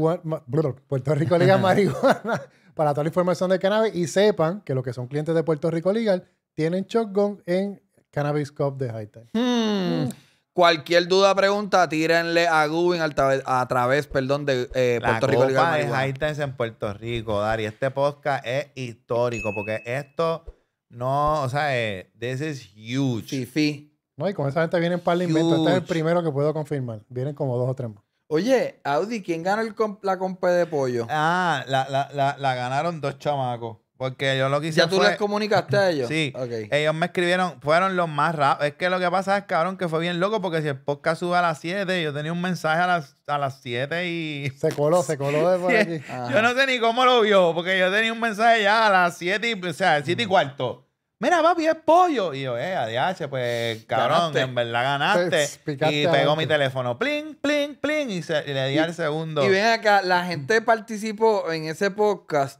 Puerto Rico Legal *laughs* Marihuana para toda la información de cannabis y sepan que los que son clientes de Puerto Rico Legal tienen shotgun en Cannabis Cup de High Time hmm. Cualquier duda, pregunta, tírenle a Gubin a través, perdón, de eh, Puerto Rico. Copa de en Puerto Rico, Dari. Este podcast es histórico porque esto no, o sea, eh, this is huge. Fifi. No, y con esa gente vienen para el invento. Este es el primero que puedo confirmar. Vienen como dos o tres más. Oye, Audi, ¿quién gana el la compa de pollo? Ah, la, la, la, la ganaron dos chamacos. Porque yo lo que hice ¿Ya tú les comunicaste a ellos? *laughs* Sí. Ellos me escribieron, fueron los más rápidos. Es que lo que pasa es, cabrón, que fue bien loco porque si el podcast sube a las 7, yo tenía un mensaje a las, a las 7 y... *laughs* Se coló, se coló de por aquí. *laughs* Yo no sé ni cómo lo vio, porque yo tenía un mensaje ya a las 7 y... O sea, 7 y mm. cuarto. Mira, papi, es pollo. Y yo, eh, adiós. pues, cabrón, en verdad ganaste. Pues, y pegó mi teléfono, plin plin plin y, se, le di al segundo. Y ven acá, la gente participó en ese podcast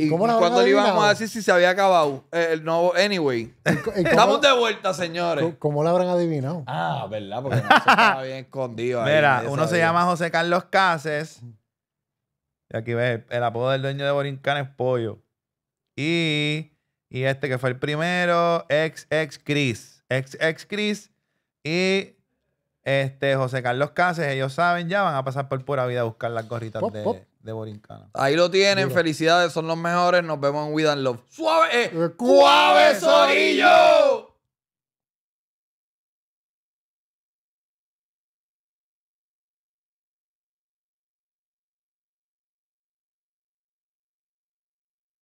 y ¿Cómo le íbamos a decir si se había acabado. Eh, el nuevo anyway. Estamos de vuelta, señores. ¿Cómo, lo la habrán adivinado? Ah, ¿verdad? Porque *laughs* no estaba bien escondido. Ahí, Mira, uno se llama José Carlos Cases. Y aquí ves, el, apodo del dueño de Borincán es Pollo. Y, este que fue el primero, ex, ex Chris. Ex, ex Chris. Y este, José Carlos Cases, ellos saben, ya van a pasar por pura vida a buscar las gorritas de... Borincana. Ahí lo tienen, felicidades, son los mejores. Nos vemos en We Dan Love. ¡Suave! Eh, ¡Cuave, Sorillo!